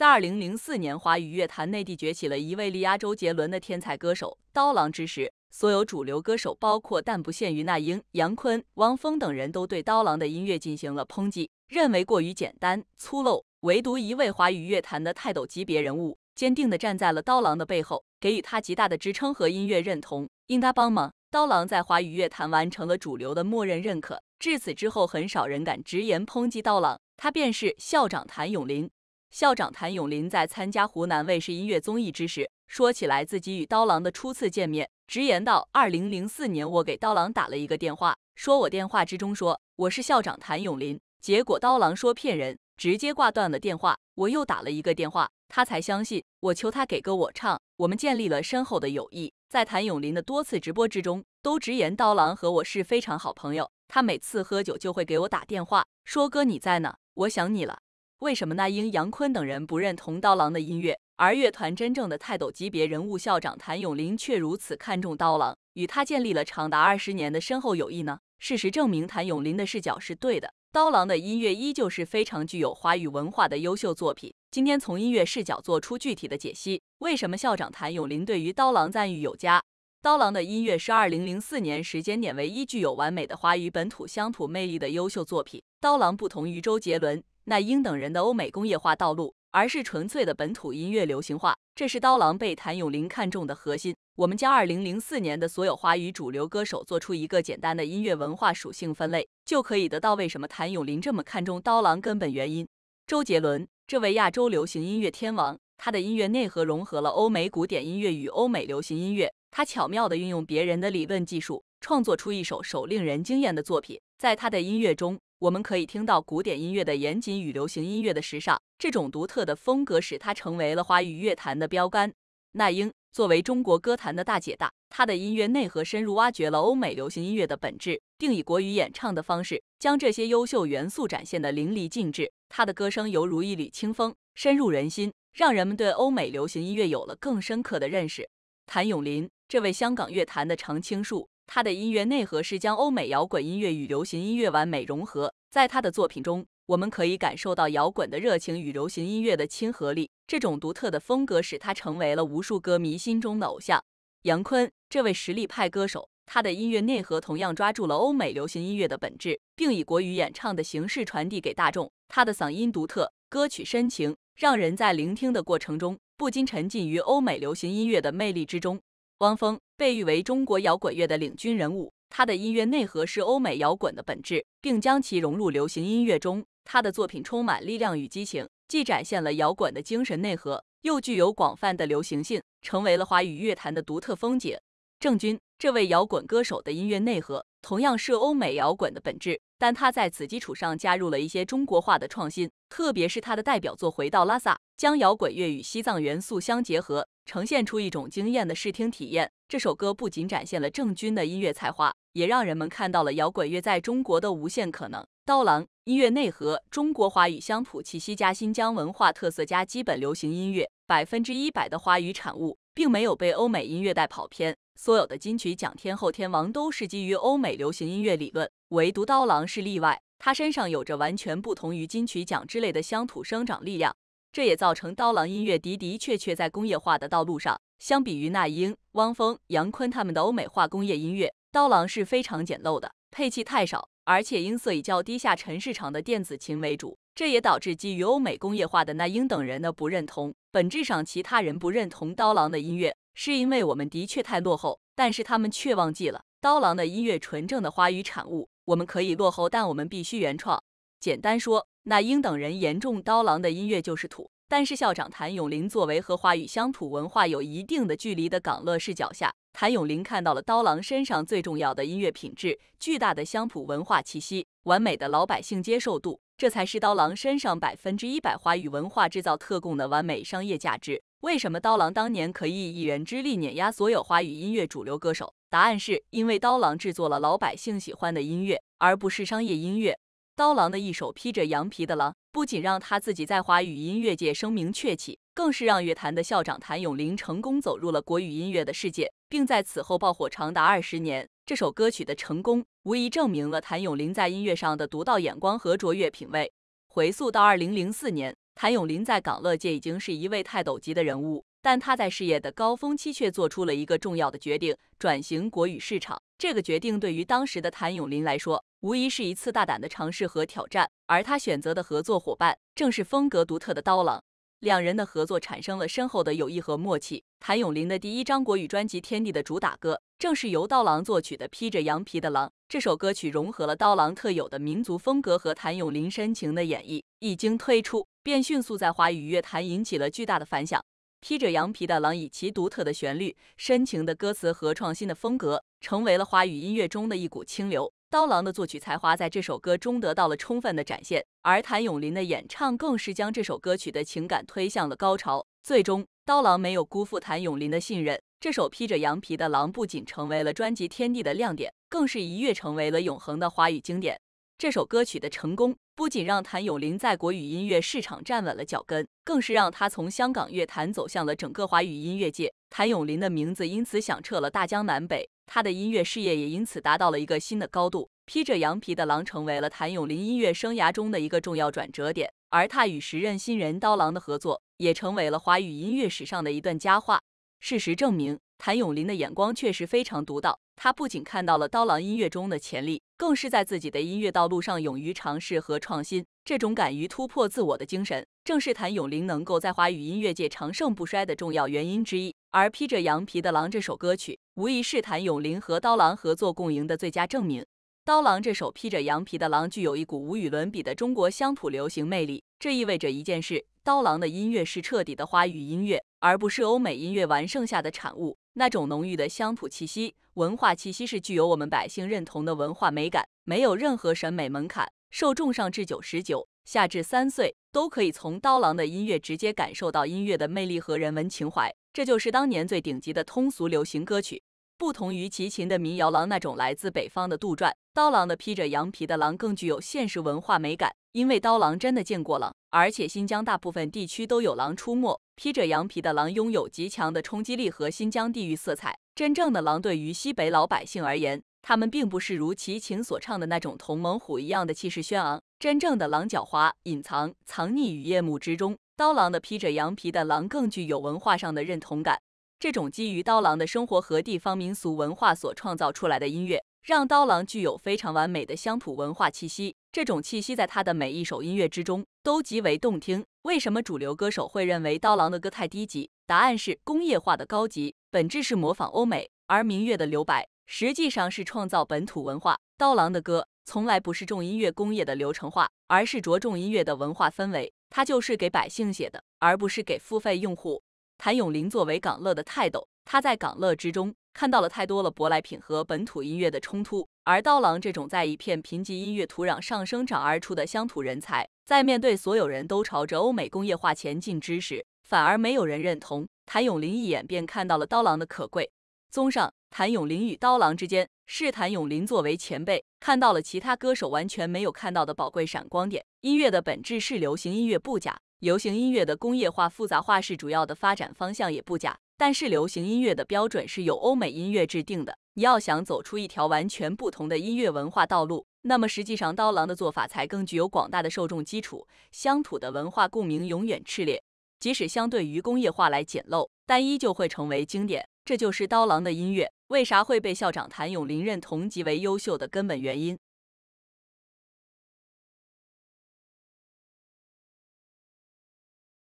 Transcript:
在二零零四年，华语乐坛内地崛起了一位力压周杰伦的天才歌手刀郎之时，所有主流歌手，包括但不限于那英、杨坤、汪峰等人都对刀郎的音乐进行了抨击，认为过于简单粗陋。唯独一位华语乐坛的泰斗级别人物，坚定地站在了刀郎的背后，给予他极大的支撑和音乐认同，应他帮忙。刀郎在华语乐坛完成了主流的默认认可。至此之后，很少人敢直言抨击刀郎，他便是校长谭咏麟。校长谭咏麟在参加湖南卫视音乐综艺之时，说起来自己与刀郎的初次见面，直言到：二零零四年，我给刀郎打了一个电话，说我电话之中说我是校长谭咏麟，结果刀郎说骗人，直接挂断了电话。我又打了一个电话，他才相信。我求他给歌我唱，我们建立了深厚的友谊。在谭咏麟的多次直播之中，都直言刀郎和我是非常好朋友。他每次喝酒就会给我打电话，说哥你在呢，我想你了。为什么那英、杨坤等人不认同刀郎的音乐，而乐团真正的泰斗级别人物校长谭咏麟却如此看重刀郎，与他建立了长达二十年的深厚友谊呢？事实证明，谭咏麟的视角是对的。刀郎的音乐依旧是非常具有华语文化的优秀作品。今天从音乐视角做出具体的解析，为什么校长谭咏麟对于刀郎赞誉有加？刀郎的音乐是二零零四年时间点唯一具有完美的华语本土乡土魅力的优秀作品。刀郎不同于周杰伦。那英等人的欧美工业化道路，而是纯粹的本土音乐流行化。这是刀郎被谭咏麟看中的核心。我们将二零零四年的所有华语主流歌手做出一个简单的音乐文化属性分类，就可以得到为什么谭咏麟这么看重刀郎根本原因。周杰伦这位亚洲流行音乐天王，他的音乐内核融合了欧美古典音乐与欧美流行音乐，他巧妙地运用别人的理论技术，创作出一首首令人惊艳的作品。在他的音乐中。我们可以听到古典音乐的严谨与流行音乐的时尚，这种独特的风格使它成为了华语乐坛的标杆。那英作为中国歌坛的大姐大，她的音乐内核深入挖掘了欧美流行音乐的本质，并以国语演唱的方式，将这些优秀元素展现的淋漓尽致。她的歌声犹如一缕清风，深入人心，让人们对欧美流行音乐有了更深刻的认识。谭咏麟这位香港乐坛的常青树。他的音乐内核是将欧美摇滚音乐与流行音乐完美融合，在他的作品中，我们可以感受到摇滚的热情与流行音乐的亲和力。这种独特的风格使他成为了无数歌迷心中的偶像。杨坤，这位实力派歌手，他的音乐内核同样抓住了欧美流行音乐的本质，并以国语演唱的形式传递给大众。他的嗓音独特，歌曲深情，让人在聆听的过程中不禁沉浸于欧美流行音乐的魅力之中。汪峰。被誉为中国摇滚乐的领军人物，他的音乐内核是欧美摇滚的本质，并将其融入流行音乐中。他的作品充满力量与激情，既展现了摇滚的精神内核，又具有广泛的流行性，成为了华语乐坛的独特风景。郑钧这位摇滚歌手的音乐内核同样是欧美摇滚的本质，但他在此基础上加入了一些中国化的创新，特别是他的代表作《回到拉萨》。将摇滚乐与西藏元素相结合，呈现出一种惊艳的视听体验。这首歌不仅展现了郑钧的音乐才华，也让人们看到了摇滚乐在中国的无限可能。刀郎音乐内核：中国华语乡土气息加新疆文化特色加基本流行音乐，百分之一百的华语产物，并没有被欧美音乐带跑偏。所有的金曲奖天后天王都是基于欧美流行音乐理论，唯独刀郎是例外。他身上有着完全不同于金曲奖之类的乡土生长力量。这也造成刀郎音乐的的确确在工业化的道路上，相比于那英、汪峰、杨坤他们的欧美化工业音乐，刀郎是非常简陋的，配器太少，而且音色以较低、下沉、市场的电子琴为主，这也导致基于欧美工业化的那英等人的不认同。本质上，其他人不认同刀郎的音乐，是因为我们的确太落后，但是他们却忘记了，刀郎的音乐纯正的华语产物。我们可以落后，但我们必须原创。简单说。那英等人严重刀郎的音乐就是土，但是校长谭咏麟作为和华语乡土文化有一定的距离的港乐视角下，谭咏麟看到了刀郎身上最重要的音乐品质：巨大的乡土文化气息，完美的老百姓接受度，这才是刀郎身上百分之一百华语文化制造特供的完美商业价值。为什么刀郎当年可以以一人之力碾压所有华语音乐主流歌手？答案是因为刀郎制作了老百姓喜欢的音乐，而不是商业音乐。刀郎的一首披着羊皮的狼，不仅让他自己在华语音乐界声名鹊起，更是让乐坛的校长谭咏麟成功走入了国语音乐的世界，并在此后爆火长达二十年。这首歌曲的成功，无疑证明了谭咏麟在音乐上的独到眼光和卓越品味。回溯到二零零四年，谭咏麟在港乐界已经是一位泰斗级的人物，但他在事业的高峰期却做出了一个重要的决定：转型国语市场。这个决定对于当时的谭咏麟来说，无疑是一次大胆的尝试和挑战。而他选择的合作伙伴正是风格独特的刀郎，两人的合作产生了深厚的友谊和默契。谭咏麟的第一张国语专辑《天地》的主打歌，正是由刀郎作曲的《披着羊皮的狼》。这首歌曲融合了刀郎特有的民族风格和谭咏麟深情的演绎，一经推出便迅速在华语乐坛引起了巨大的反响。披着羊皮的狼以其独特的旋律、深情的歌词和创新的风格，成为了华语音乐中的一股清流。刀郎的作曲才华在这首歌中得到了充分的展现，而谭咏麟的演唱更是将这首歌曲的情感推向了高潮。最终，刀郎没有辜负谭咏麟的信任，这首《披着羊皮的狼》不仅成为了专辑《天地》的亮点，更是一跃成为了永恒的华语经典。这首歌曲的成功。不仅让谭咏麟在国语音乐市场站稳了脚跟，更是让他从香港乐坛走向了整个华语音乐界。谭咏麟的名字因此响彻了大江南北，他的音乐事业也因此达到了一个新的高度。披着羊皮的狼成为了谭咏麟音乐生涯中的一个重要转折点，而他与时任新人刀郎的合作也成为了华语音乐史上的一段佳话。事实证明，谭咏麟的眼光确实非常独到。他不仅看到了刀郎音乐中的潜力，更是在自己的音乐道路上勇于尝试和创新。这种敢于突破自我的精神，正是谭咏麟能够在华语音乐界长盛不衰的重要原因之一。而披着羊皮的狼这首歌曲，无疑是谭咏麟和刀郎合作共赢的最佳证明。刀郎这首《披着羊皮的狼》具有一股无与伦比的中国乡土流行魅力，这意味着一件事：刀郎的音乐是彻底的华语音乐，而不是欧美音乐完剩下的产物。那种浓郁的乡土气息、文化气息是具有我们百姓认同的文化美感，没有任何审美门槛，受众上至九十九，下至三岁，都可以从刀郎的音乐直接感受到音乐的魅力和人文情怀。这就是当年最顶级的通俗流行歌曲，不同于齐秦的民谣《狼》那种来自北方的杜撰，刀郎的披着羊皮的狼更具有现实文化美感。因为刀郎真的见过狼，而且新疆大部分地区都有狼出没。披着羊皮的狼拥有极强的冲击力和新疆地域色彩。真正的狼对于西北老百姓而言，他们并不是如齐秦所唱的那种同猛虎一样的气势轩昂。真正的狼狡猾，隐藏、藏匿于夜幕之中。刀郎的《披着羊皮的狼》更具有文化上的认同感。这种基于刀郎的生活和地方民俗文化所创造出来的音乐，让刀郎具有非常完美的乡土文化气息。这种气息在他的每一首音乐之中都极为动听。为什么主流歌手会认为刀郎的歌太低级？答案是工业化的高级，本质是模仿欧美，而明月的留白实际上是创造本土文化。刀郎的歌从来不是重音乐工业的流程化，而是着重音乐的文化氛围。他就是给百姓写的，而不是给付费用户。谭咏麟作为港乐的泰斗，他在港乐之中。看到了太多了舶来品和本土音乐的冲突，而刀郎这种在一片贫瘠音乐土壤上生长而出的乡土人才，在面对所有人都朝着欧美工业化前进之时，反而没有人认同。谭咏麟一眼便看到了刀郎的可贵。综上，谭咏麟与刀郎之间是谭咏麟作为前辈看到了其他歌手完全没有看到的宝贵闪光点。音乐的本质是流行音乐不假，流行音乐的工业化复杂化是主要的发展方向也不假。但是流行音乐的标准是由欧美音乐制定的。你要想走出一条完全不同的音乐文化道路，那么实际上刀郎的做法才更具有广大的受众基础。乡土的文化共鸣永远炽烈，即使相对于工业化来简陋，但依旧会成为经典。这就是刀郎的音乐为啥会被校长谭咏麟认同极为优秀的根本原因。